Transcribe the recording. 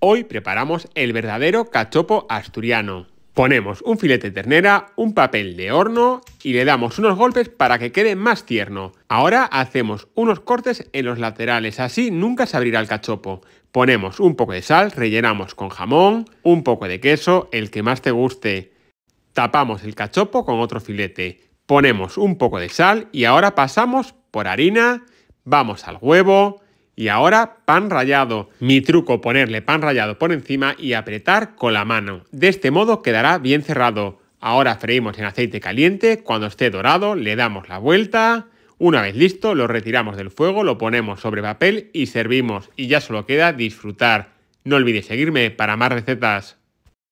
Hoy preparamos el verdadero cachopo asturiano. Ponemos un filete de ternera, un papel de horno y le damos unos golpes para que quede más tierno. Ahora hacemos unos cortes en los laterales, así nunca se abrirá el cachopo. Ponemos un poco de sal, rellenamos con jamón, un poco de queso, el que más te guste. Tapamos el cachopo con otro filete. Ponemos un poco de sal y ahora pasamos por harina, vamos al huevo, y ahora pan rallado. Mi truco, ponerle pan rallado por encima y apretar con la mano. De este modo quedará bien cerrado. Ahora freímos en aceite caliente, cuando esté dorado le damos la vuelta. Una vez listo lo retiramos del fuego, lo ponemos sobre papel y servimos. Y ya solo queda disfrutar. No olvides seguirme para más recetas.